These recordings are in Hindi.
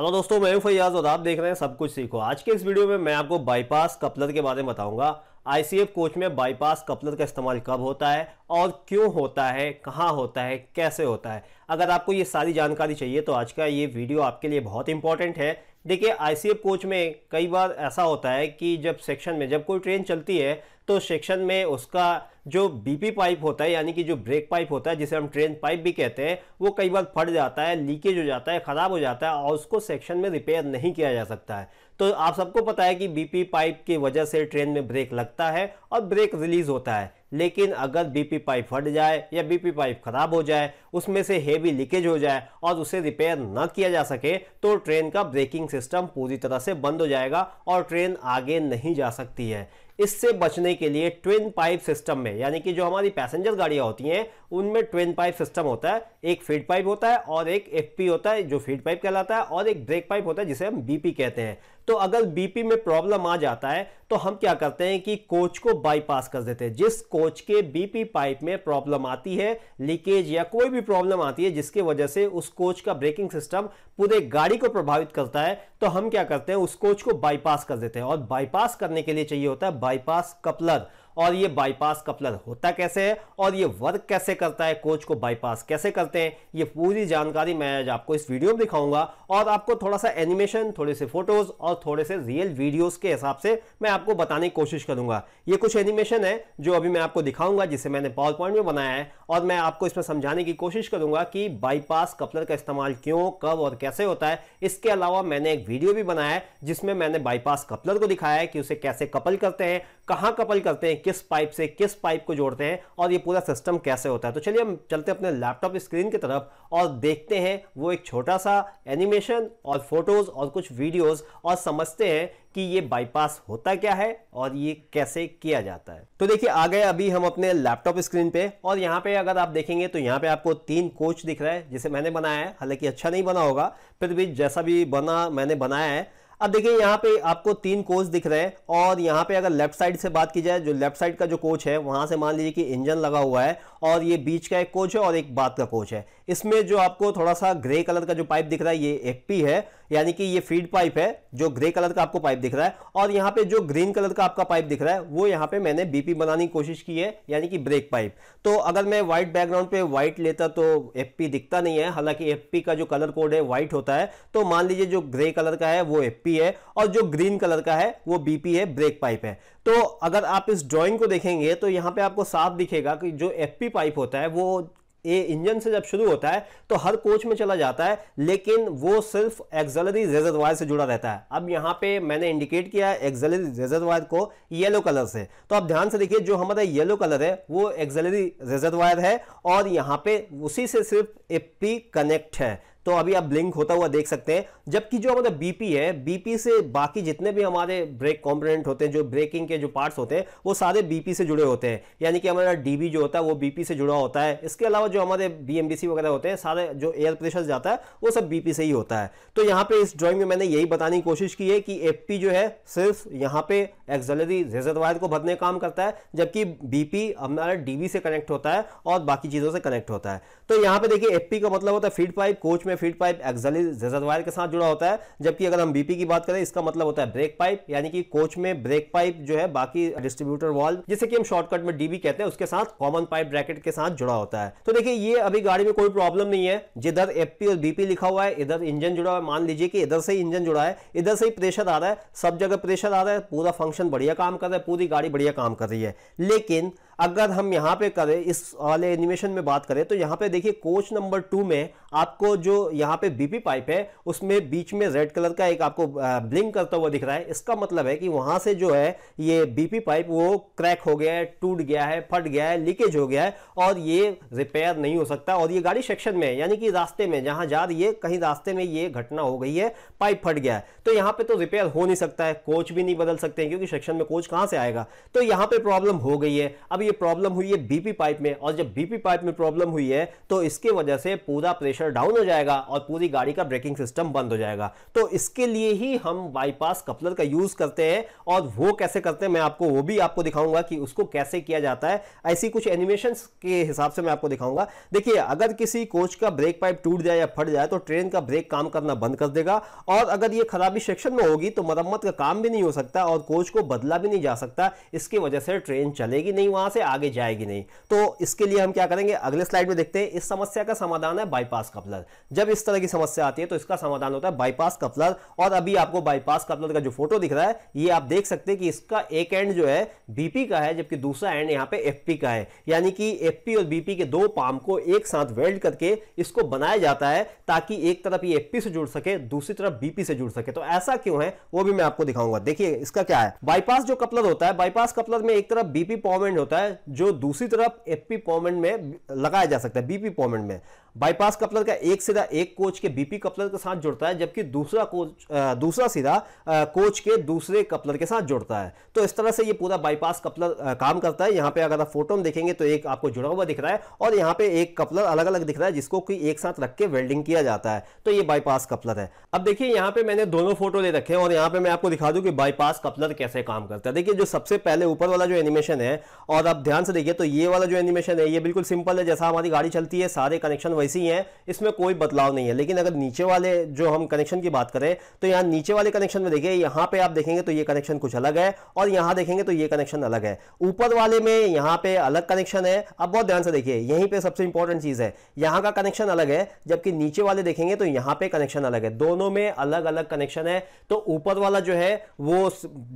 हेलो दोस्तों मैं फैयाज और आप देख रहे हैं सब कुछ सीखो आज के इस वीडियो में मैं आपको बाईपास कपलर के बारे में बताऊंगा आईसीएफ कोच में बाईपास कपलर का इस्तेमाल कब होता है और क्यों होता है कहाँ होता है कैसे होता है अगर आपको ये सारी जानकारी चाहिए तो आज का ये वीडियो आपके लिए बहुत इंपॉर्टेंट है देखिए आईसीएफ कोच में कई बार ऐसा होता है कि जब सेक्शन में जब कोई ट्रेन चलती है तो सेक्शन में उसका जो बीपी पाइप होता है यानी कि जो ब्रेक पाइप होता है जिसे हम ट्रेन पाइप भी कहते हैं वो कई बार फट जाता है लीकेज हो जाता है ख़राब हो जाता है और उसको सेक्शन में रिपेयर नहीं किया जा सकता है तो आप सबको पता है कि बीपी पाइप की वजह से ट्रेन में ब्रेक लगता है और ब्रेक रिलीज होता है लेकिन अगर बीपी पाइप फट जाए या बीपी पाइप खराब हो जाए उसमें से हेवी लीकेज हो जाए और उसे रिपेयर न किया जा सके तो ट्रेन का ब्रेकिंग सिस्टम पूरी तरह से बंद हो जाएगा और ट्रेन आगे नहीं जा सकती है इससे बचने के लिए ट्विन पाइप सिस्टम में यानी कि जो हमारी पैसेंजर गाड़ियां होती हैं उनमें ट्विन पाइप सिस्टम होता है एक फीड पाइप होता है और एक एफ होता है जो फीड पाइप कहलाता है और एक ब्रेक पाइप होता है जिसे हम बीपी कहते हैं तो अगर बीपी में प्रॉब्लम आ जाता है तो हम क्या करते हैं कि कोच को बाईपास कर देते हैं जिस कोच के बीपी पाइप में प्रॉब्लम आती है लीकेज या कोई भी प्रॉब्लम आती है जिसके वजह से उस कोच का ब्रेकिंग सिस्टम पूरे गाड़ी को प्रभावित करता है तो हम क्या करते हैं उस कोच को बाईपास कर देते हैं और बाईपास करने के लिए चाहिए होता है बाईपास कपलर और ये बाईपास कपलर होता कैसे है और ये वर्क कैसे करता है कोच को बाईपास कैसे करते हैं ये पूरी जानकारी मैं आज आपको इस वीडियो में दिखाऊंगा और आपको थोड़ा सा एनिमेशन थोड़े से फोटोज और थोड़े से रियल वीडियोज के हिसाब से मैं आपको बताने की कोशिश करूंगा ये कुछ एनिमेशन है जो अभी मैं आपको दिखाऊंगा जिसे मैंने पावर पॉइंट में बनाया है और मैं आपको इसमें समझाने की कोशिश करूंगा कि बाईपास कपलर का इस्तेमाल क्यों कब और कैसे होता है इसके अलावा मैंने एक वीडियो भी बनाया है जिसमें मैंने बाईपास कपलर को दिखाया है कि उसे कैसे कपल करते हैं कहाँ कपल करते हैं किस पाइप से किस पाइप को जोड़ते हैं और ये पूरा सिस्टम कैसे होता है तो चलिए हम चलते अपने लैपटॉप स्क्रीन की तरफ और देखते हैं वो एक छोटा सा एनिमेशन और फोटोज और कुछ वीडियोज और समझते हैं कि ये बाईपास होता क्या है और ये कैसे किया जाता है तो देखिए आ गए अभी हम अपने लैपटॉप स्क्रीन पे और यहाँ पे अगर आप देखेंगे तो यहाँ पे आपको तीन कोच दिख रहा है जिसे मैंने बनाया है हालांकि अच्छा नहीं बना होगा फिर भी जैसा भी बना मैंने बनाया है अब देखिए यहाँ पे आपको तीन कोच दिख रहे हैं और यहाँ पे अगर लेफ्ट साइड से बात की जाए जो लेफ्ट साइड का जो कोच है वहाँ से मान लीजिए कि इंजन लगा हुआ है और ये बीच का एक कोच है और एक बात का कोच है इसमें जो आपको थोड़ा सा ग्रे कलर का जो पाइप दिख रहा है ये एफपी है यानी कि ये फीड पाइप है जो ग्रे कलर का आपको पाइप दिख रहा है और यहाँ पे जो ग्रीन कलर का आपका पाइप दिख रहा है वो यहाँ पे मैंने बीपी बनाने की कोशिश की है यानी कि ब्रेक पाइप तो अगर मैं व्हाइट बैकग्राउंड पे व्हाइट लेता तो एफ दिखता नहीं है हालांकि एफ का जो कलर कोड है व्हाइट होता है तो मान लीजिए जो ग्रे कलर का है वो एफ है और जो ग्रीन कलर का है वो बीपी है ब्रेक पाइप है तो अगर आप इस ड्रॉइंग को देखेंगे तो यहाँ पे आपको साफ दिखेगा कि जो एफ पाइप होता है वो ए इंजन से जब शुरू होता है तो हर कोच में चला जाता है लेकिन वो सिर्फ एक्जलरी रेजरवायर से जुड़ा रहता है अब यहाँ पे मैंने इंडिकेट किया है एक्जलरी रेजरवायर को येलो कलर से तो आप ध्यान से देखिए जो हमारा येलो कलर है वो एक्जलरी रेजरवायर है और यहाँ पे उसी से सिर्फ ए कनेक्ट है तो अभी आप ब्लिंक होता हुआ देख सकते हैं जबकि जो हमारा बीपी है बीपी से बाकी जितने भी हमारे ब्रेक कॉम्पोनेंट होते हैं जो ब्रेकिंग के जो पार्ट्स होते हैं वो सारे बीपी से जुड़े होते हैं यानी कि हमारा डीबी जो होता है वो बीपी से जुड़ा होता है इसके अलावा जो हमारे बी वगैरह होते हैं सारे जो एयर प्रेशर जाता है वो सब बीपी से ही होता है तो यहाँ पे इस ड्रॉइंग में मैंने यही बताने की कोशिश की है कि एफ जो है सिर्फ यहाँ पे एक्सलरी रिजर्वायर को भरने काम करता है जबकि बीपी हमारा डीबी से कनेक्ट होता है और बाकी चीजों से कनेक्ट होता है तो यहाँ पे देखिए एफपी का मतलब होता है फीड पाइप कोच में feed pipe auxiliary reservoir के साथ जुड़ा होता है जबकि अगर हम बीपी की बात करें इसका मतलब होता है ब्रेक पाइप यानी कि कोच में ब्रेक पाइप जो है बाकी डिस्ट्रीब्यूटर वॉल जिसे कि हम शॉर्टकट में डीबी कहते हैं उसके साथ कॉमन पाइप ब्रैकेट के साथ जुड़ा होता है तो देखिए ये अभी गाड़ी में कोई प्रॉब्लम नहीं है जिधर एफपी और बीपी लिखा हुआ है इधर इंजन जुड़ा हुआ है मान लीजिए कि इधर से इंजन जुड़ा है इधर से ही प्रेशर आ रहा है सब जगह प्रेशर आ रहा है पूरा फंक्शन बढ़िया काम कर रहा है पूरी गाड़ी बढ़िया काम कर रही है लेकिन अगर हम यहाँ पे करें इस वाले एनिमेशन में बात करें तो यहाँ पे देखिए कोच नंबर टू में आपको जो यहाँ पे बीपी पाइप है उसमें बीच में रेड कलर का एक आपको ब्लिंक करता हुआ दिख रहा है इसका मतलब है कि वहाँ से जो है ये बीपी पाइप वो क्रैक हो गया है टूट गया है फट गया है लीकेज हो गया है और ये रिपेयर नहीं हो सकता और ये गाड़ी सेक्शन में यानी कि रास्ते में जहाँ जा रही है कहीं रास्ते में ये घटना हो गई है पाइप फट गया है तो यहाँ पे तो रिपेयर हो नहीं सकता है कोच भी नहीं बदल सकते क्योंकि सेक्शन में कोच कहाँ से आएगा तो यहाँ पे प्रॉब्लम हो गई है अब ये प्रॉब्लम हुई है बीपी पाइप में और जब बीपी पाइप में प्रॉब्लम हुई है तो इसके वजह से पूरा प्रेशर डाउन हो जाएगा और पूरी गाड़ी का ब्रेकिंग सिस्टम बंद हो जाएगा तो इसके लिए ही हम बाईपास कपलर का यूज करते हैं और वो कैसे करते हैं मैं आपको वो भी आपको दिखाऊंगा कि उसको कैसे किया जाता है ऐसी कुछ एनिमेशन के हिसाब से मैं आपको दिखाऊंगा देखिए अगर किसी कोच का ब्रेक पाइप टूट जाए या फट जाए तो ट्रेन का ब्रेक काम करना बंद कर देगा और अगर ये खराबी सेक्शन में होगी तो मरम्मत का काम भी नहीं हो सकता और कोच को बदला भी नहीं जा सकता इसकी वजह से ट्रेन चलेगी नहीं वहां से से आगे जाएगी नहीं तो इसके लिए हम क्या करेंगे अगले स्लाइड में देखते हैं इस समस्या का समाधान है बाईपास कपलर जब इस तरह की समस्या आती है तो इसका समाधान होता है बाईपास कपलर और अभी आपको बाईपास कपलर का जो फोटो दिख रहा है ये आप देख सकते हैं कि इसका एक एंड जो है बीपी का है जबकि दूसरा एंड यहाँ पे एफ का है यानी कि एफ और बीपी के दो पाम को एक साथ वेल्ड करके इसको बनाया जाता है ताकि एक तरफ ये एफ से जुड़ सके दूसरी तरफ बीपी से जुड़ सके तो ऐसा क्यों है वो भी मैं आपको दिखाऊंगा देखिए इसका क्या है बाईपास जो कपलर होता है बाईपास कपलर में एक तरफ बीपी पॉम होता है है जो दूसरी तरफ एपी पॉमेंट में लगाया जा सकता है बीपी पॉमेंट में बाईपास कपलर का एक सिरा एक कोच के बीपी कपलर के साथ जुड़ता है जबकि दूसरा कोच दूसरा सिरा कोच के दूसरे कपलर के साथ जुड़ता है तो इस तरह से ये पूरा बाईपास कपलर काम करता है यहाँ पे अगर आप फोटो में देखेंगे तो एक आपको जुड़ा हुआ दिख रहा है और यहाँ पे एक कपलर अलग अलग दिख रहा है जिसको कि एक साथ रख के वेल्डिंग किया जाता है तो ये बाईपास कपलर है अब देखिए यहाँ पे मैंने दोनों फोटो ले रखे हैं और यहाँ पे मैं आपको दिखा दूँ कि बाईपास कपलर कैसे काम करता है देखिए जो सबसे पहले ऊपर वाला जो एनिमेशन है और आप ध्यान से देखिए तो ये वाला जो एनिमेशन है ये बिल्कुल सिंपल है जैसा हमारी गाड़ी चलती है सारे कनेक्शन वैसे ही हैं इसमें कोई बदलाव नहीं है लेकिन अगर नीचे वाले जो हम कनेक्शन की बात करें तो यहाँ नीचे वाले कनेक्शन में देखिए यहाँ पे आप देखेंगे तो ये कनेक्शन कुछ अलग है और यहाँ देखेंगे तो ये कनेक्शन अलग है ऊपर वाले में यहाँ पे अलग कनेक्शन है अब बहुत ध्यान से देखिए यहीं पर सबसे इंपॉर्टेंट चीज़ है यहाँ का कनेक्शन अलग है जबकि नीचे वाले देखेंगे तो यहाँ पे कनेक्शन अलग है दोनों में अलग अलग कनेक्शन है तो ऊपर वाला जो है वो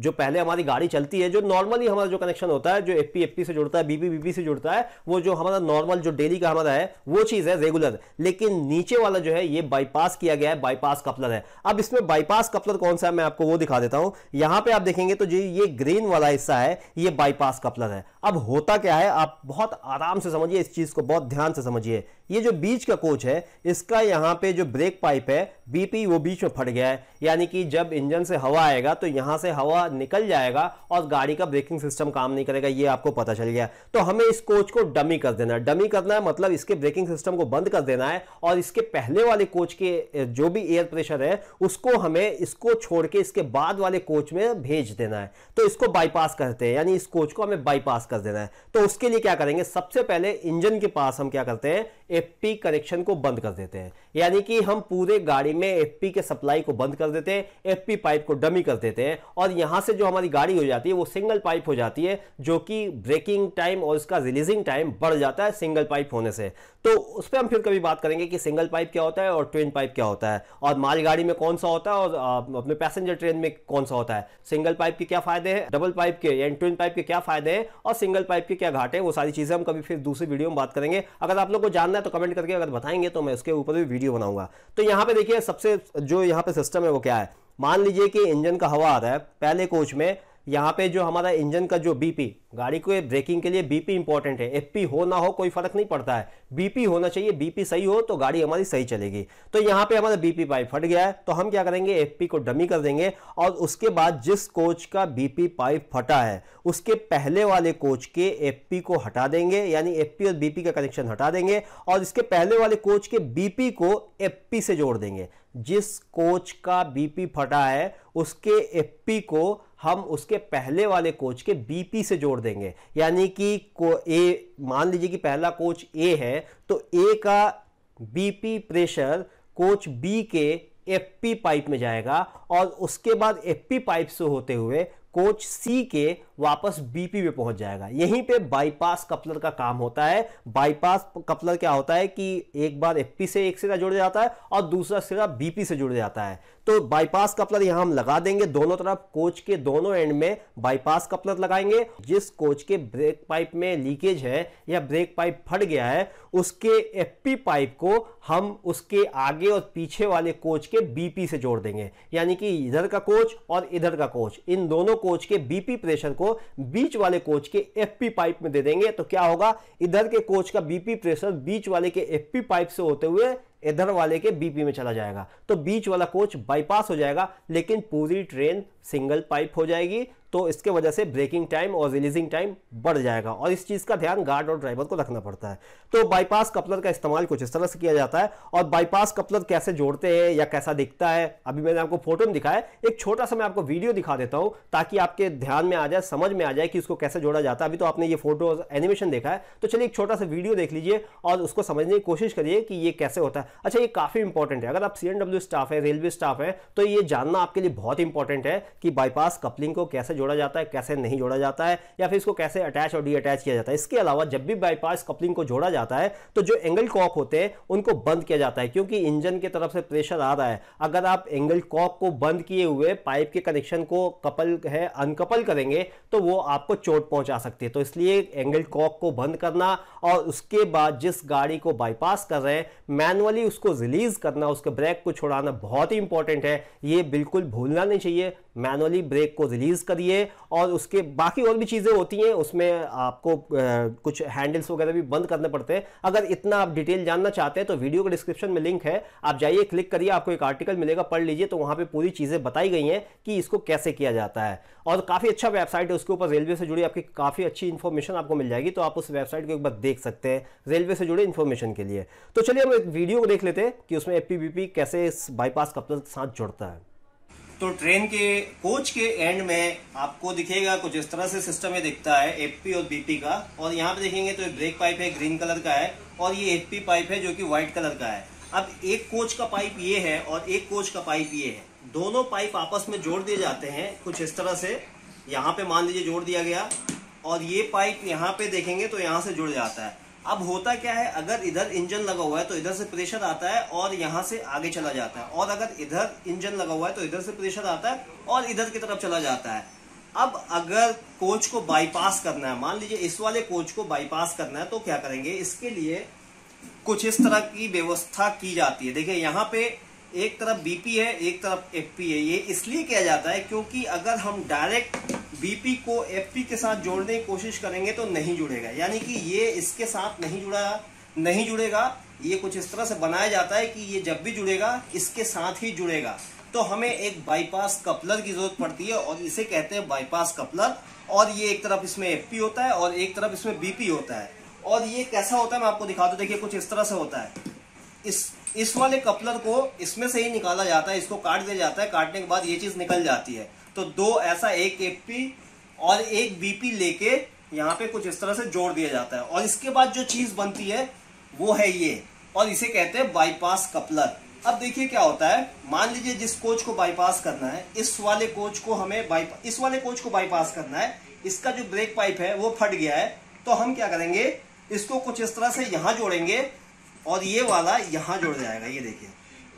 जो पहले हमारी गाड़ी चलती है जो नॉर्मली हमारा जो कनेक्शन होता है जो एफ पी बीपी से जुड़ता है बीपी बीपी से जुड़ता है वो जो हमारा नॉर्मल जो डेली का हमारा है वो चीज है रेगुलर लेकिन नीचे वाला जो है ये बाईपास किया गया है बाईपास कपलर है अब इसमें बाईपास कपलर कौन सा है मैं आपको वो दिखा देता हूं यहां पर आप देखेंगे तो जो ये ग्रीन वाला हिस्सा है ये बाईपास कपलर है अब होता क्या है आप बहुत आराम से समझिए इस चीज़ को बहुत ध्यान से समझिए ये जो बीच का कोच है इसका यहाँ पे जो ब्रेक पाइप है बीपी वो बीच में फट गया है यानी कि जब इंजन से हवा आएगा तो यहाँ से हवा निकल जाएगा और गाड़ी का ब्रेकिंग सिस्टम काम नहीं करेगा ये आपको पता चल गया तो हमें इस कोच को डमी कर देना है डमी करना है मतलब इसके ब्रेकिंग सिस्टम को बंद कर देना है और इसके पहले वाले कोच के जो भी एयर प्रेशर है उसको हमें इसको छोड़ के इसके बाद वाले कोच में भेज देना है तो इसको बाईपास करते हैं यानी इस कोच को हमें बाईपास कर देना है तो उसके लिए क्या करेंगे सबसे पहले इंजन के पास हम क्या करते हैं एफ कनेक्शन को बंद कर देते हैं यानी कि हम पूरे गाड़ी में एफ के सप्लाई को बंद कर देते हैं पी पाइप को डमी कर देते हैं और यहाँ से जो हमारी गाड़ी हो जाती है वो सिंगल पाइप हो जाती है जो कि ब्रेकिंग टाइम और उसका रिलीजिंग टाइम बढ़ जाता है सिंगल पाइप होने से तो उस पर हम फिर कभी बात करेंगे कि सिंगल पाइप क्या होता है और ट्विन पाइप क्या होता है और मालगाड़ी में कौन सा होता है और अपने पैसेंजर ट्रेन में कौन सा होता है सिंगल पाइप के क्या फायदे हैं डबल पाइप के या ट्विन पाइप के क्या फायदे हैं और सिंगल पाइप के क्या घाटे वो सारी चीज़ें हम कभी फिर दूसरी वीडियो में बात करेंगे अगर आप लोग को जानना है तो कमेंट करके अगर बताएंगे तो मैं उसके ऊपर भी वीडियो वीडियो बनाऊंगा तो यहाँ पे देखिए सबसे जो यहाँ पे सिस्टम है वो क्या है मान लीजिए कि इंजन का हवा आ रहा है पहले कोच में यहाँ पे जो हमारा इंजन का जो बीपी गाड़ी को ब्रेकिंग के लिए बीपी इंपॉर्टेंट है एफपी हो ना हो कोई फर्क नहीं पड़ता है बीपी होना चाहिए बीपी सही हो तो गाड़ी हमारी सही चलेगी तो यहाँ पे हमारा बीपी पाइप फट गया है तो हम क्या करेंगे एफपी को डमी कर देंगे और उसके बाद जिस कोच का बीपी पाइप फटा है उसके पहले वाले कोच के एफ को हटा देंगे यानी एफ और बीपी का कनेक्शन हटा देंगे और इसके पहले वाले कोच के बीपी को एफ से जोड़ देंगे जिस कोच का बीपी फटा है उसके एफपी को हम उसके पहले वाले कोच के बीपी से जोड़ देंगे यानी कि को ए मान लीजिए कि पहला कोच ए है तो ए का बीपी प्रेशर कोच बी के एफपी पाइप में जाएगा और उसके बाद एफपी पाइप से होते हुए कोच सी के वापस बीपी में पहुंच जाएगा यहीं पे बाईपास कपलर का काम होता है बाईपास कपलर क्या होता है कि एक बार एफपी से एक सिरा जुड़ जाता है और दूसरा सिरा बीपी से जुड़ जाता है तो बाईपास कपलर यहां हम लगा देंगे दोनों तरफ कोच के दोनों एंड में बाईपास कपलर लगाएंगे जिस कोच के ब्रेक पाइप में लीकेज है या ब्रेक पाइप फट गया है उसके एफपी पाइप को हम उसके आगे और पीछे वाले कोच के बीपी से जोड़ देंगे यानी कि इधर का कोच और इधर का कोच इन दोनों कोच के बीपी प्रेशर को को बीच वाले कोच के एफपी पाइप में दे देंगे तो क्या होगा इधर के कोच का बीपी प्रेशर बीच वाले के एफपी पाइप से होते हुए इधर वाले के बीपी में चला जाएगा तो बीच वाला कोच बाईपास हो जाएगा लेकिन पूरी ट्रेन सिंगल पाइप हो जाएगी तो इसके वजह से ब्रेकिंग टाइम और रिलीजिंग टाइम बढ़ जाएगा और इस चीज़ का ध्यान गार्ड और ड्राइवर को रखना पड़ता है तो बाईपास कपलर का इस्तेमाल कुछ इस तरह से किया जाता है और बाईपास कपलर कैसे जोड़ते हैं या कैसा दिखता है अभी मैंने आपको फोटो में दिखाया एक छोटा सा मैं आपको वीडियो दिखा देता हूँ ताकि आपके ध्यान में आ जाए समझ में आ जाए कि उसको कैसे जोड़ा जाता है अभी तो आपने ये फोटो एनिमेशन देखा है तो चलिए एक छोटा सा वीडियो देख लीजिए और उसको समझने की कोशिश करिए कि ये कैसे होता है अच्छा ये काफ़ी इंपॉर्टेंट है अगर आप सी स्टाफ है रेलवे स्टाफ है तो ये जानना आपके लिए बहुत इंपॉर्टेंट है कि बाईपास कपलिंग को कैसे जोड़ा जाता है कैसे नहीं जोड़ा जाता है या फिर इसको कैसे अटैच और डी अटैच किया जाता है इसके अलावा जब भी बाईपास कपलिंग को जोड़ा जाता है तो जो एंगल कॉक होते हैं उनको बंद किया जाता है क्योंकि इंजन की तरफ से प्रेशर आ रहा है अगर आप एंगल कॉक को बंद किए हुए पाइप के कनेक्शन को कपल है अनकपल करेंगे तो वो आपको चोट पहुंचा सकती है तो इसलिए एंगल कॉक को बंद करना और उसके बाद जिस गाड़ी को बाईपास कर रहे हैं मैनुअली उसको रिलीज करना उसके ब्रेक को छोड़ाना बहुत ही इंपॉर्टेंट है ये बिल्कुल भूलना नहीं चाहिए मैनुअली ब्रेक को रिलीज़ करिए और उसके बाकी और भी चीज़ें होती हैं उसमें आपको कुछ हैंडल्स वगैरह भी बंद करने पड़ते हैं अगर इतना आप डिटेल जानना चाहते हैं तो वीडियो के डिस्क्रिप्शन में लिंक है आप जाइए क्लिक करिए आपको एक आर्टिकल मिलेगा पढ़ लीजिए तो वहाँ पर पूरी चीज़ें बताई गई हैं कि इसको कैसे किया जाता है और काफ़ी अच्छा वेबसाइट है उसके ऊपर रेलवे से जुड़ी आपकी काफ़ी अच्छी इन्फॉर्मेशन आपको मिल जाएगी तो आप उस वेबसाइट को एक बार देख सकते हैं रेलवे से जुड़े इन्फॉर्मेशन के लिए तो चलिए हम एक वीडियो को देख लेते हैं कि उसमें एफ कैसे इस बाईपास कपलर के साथ जुड़ता है तो ट्रेन के कोच के एंड में आपको दिखेगा कुछ इस तरह से सिस्टम ये दिखता है एपी और बीपी का और यहाँ पे देखेंगे तो ब्रेक पाइप है ग्रीन कलर का है और ये एपी पाइप है जो कि व्हाइट कलर का है अब एक कोच का पाइप ये है और एक कोच का पाइप ये है दोनों पाइप आपस में जोड़ दिए जाते हैं कुछ इस तरह से यहाँ पे मान लीजिए जोड़ दिया गया और ये पाइप यहाँ पे देखेंगे तो यहाँ से जुड़ जाता है अब होता क्या है अगर इधर इंजन लगा हुआ है तो इधर से प्रेशर आता है और यहाँ से आगे चला जाता है और अगर इधर इंजन लगा हुआ है तो इधर से प्रेशर आता है और इधर की तरफ चला जाता है अब अगर कोच को बाईपास करना है मान लीजिए इस वाले कोच को बाईपास करना है तो क्या करेंगे इसके लिए कुछ इस तरह की व्यवस्था की जाती है देखिये यहाँ पे एक तरफ बीपी है एक तरफ एफपी है ये इसलिए किया जाता है क्योंकि अगर हम डायरेक्ट बीपी को एफपी के साथ जोड़ने की कोशिश करेंगे तो नहीं जुड़ेगा यानी कि ये इसके साथ नहीं जुड़ा नहीं जुड़ेगा ये कुछ इस तरह से बनाया जाता है कि ये जब भी जुड़ेगा इसके साथ ही जुड़ेगा तो हमें एक बाईपास कपलर की जरूरत पड़ती है और इसे कहते हैं बाईपास कपलर और ये एक तरफ इसमें एफ होता है और एक तरफ इसमें बीपी होता है और ये कैसा होता है मैं आपको दिखा दूँ देखिए कुछ इस तरह से होता है इस इस वाले कपलर को इसमें से ही निकाला जाता है इसको काट दिया जाता है काटने के बाद ये चीज़ निकल जाती है तो दो ऐसा एक एपी और एक बीपी लेके यहाँ पे कुछ इस तरह से जोड़ दिया जाता है और इसके बाद जो चीज बनती है वो है ये और इसे कहते हैं बाईपास कपलर अब देखिए क्या होता है मान लीजिए जिस कोच को बाईपास करना है इस वाले कोच को हमें बाईपास इस वाले कोच को बाईपास करना है इसका जो ब्रेक पाइप है वो फट गया है तो हम क्या करेंगे इसको कुछ इस तरह से यहाँ जोड़ेंगे और ये वाला यहाँ जोड़ जाएगा ये देखिए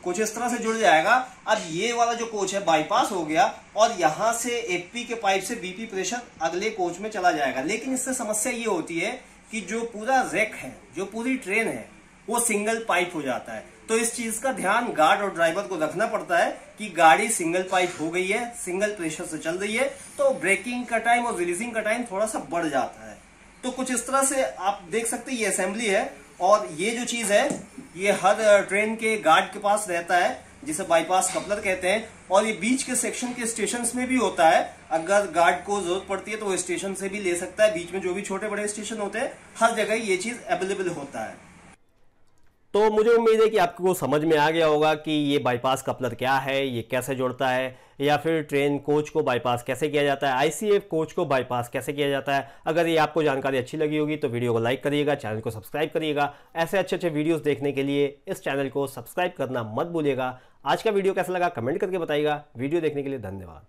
कुछ इस तरह से जुड़ जाएगा अब ये वाला जो कोच है बाईपास हो गया और यहाँ से एपी के पाइप से बीपी प्रेशर अगले कोच में चला जाएगा लेकिन इससे समस्या ये होती है कि जो पूरा रेक है जो पूरी ट्रेन है वो सिंगल पाइप हो जाता है तो इस चीज का ध्यान गार्ड और ड्राइवर को रखना पड़ता है कि गाड़ी सिंगल पाइप हो गई है सिंगल प्रेशर से चल रही है तो ब्रेकिंग का टाइम और रिलीजिंग का टाइम थोड़ा सा बढ़ जाता है तो कुछ इस तरह से आप देख सकते ये असेंबली है और ये जो चीज है ये हर ट्रेन के गार्ड के पास रहता है जिसे बाईपास कपलर कहते हैं और ये बीच के सेक्शन के स्टेशन में भी होता है अगर गार्ड को जरूरत पड़ती है तो वो स्टेशन से भी ले सकता है बीच में जो भी छोटे बड़े स्टेशन होते हैं हर जगह ये चीज अवेलेबल होता है तो मुझे उम्मीद है कि आपको समझ में आ गया होगा कि ये बाईपास कपलर क्या है ये कैसे जोड़ता है या फिर ट्रेन कोच को बाईपास कैसे किया जाता है आईसीएफ कोच को बाईपास कैसे किया जाता है अगर ये आपको जानकारी अच्छी लगी होगी तो वीडियो को लाइक करिएगा चैनल को सब्सक्राइब करिएगा ऐसे अच्छे अच्छे वीडियोज़ देखने के लिए इस चैनल को सब्सक्राइब करना मत भूलिएगा आज का वीडियो कैसा लगा कमेंट करके बताइएगा वीडियो देखने के लिए धन्यवाद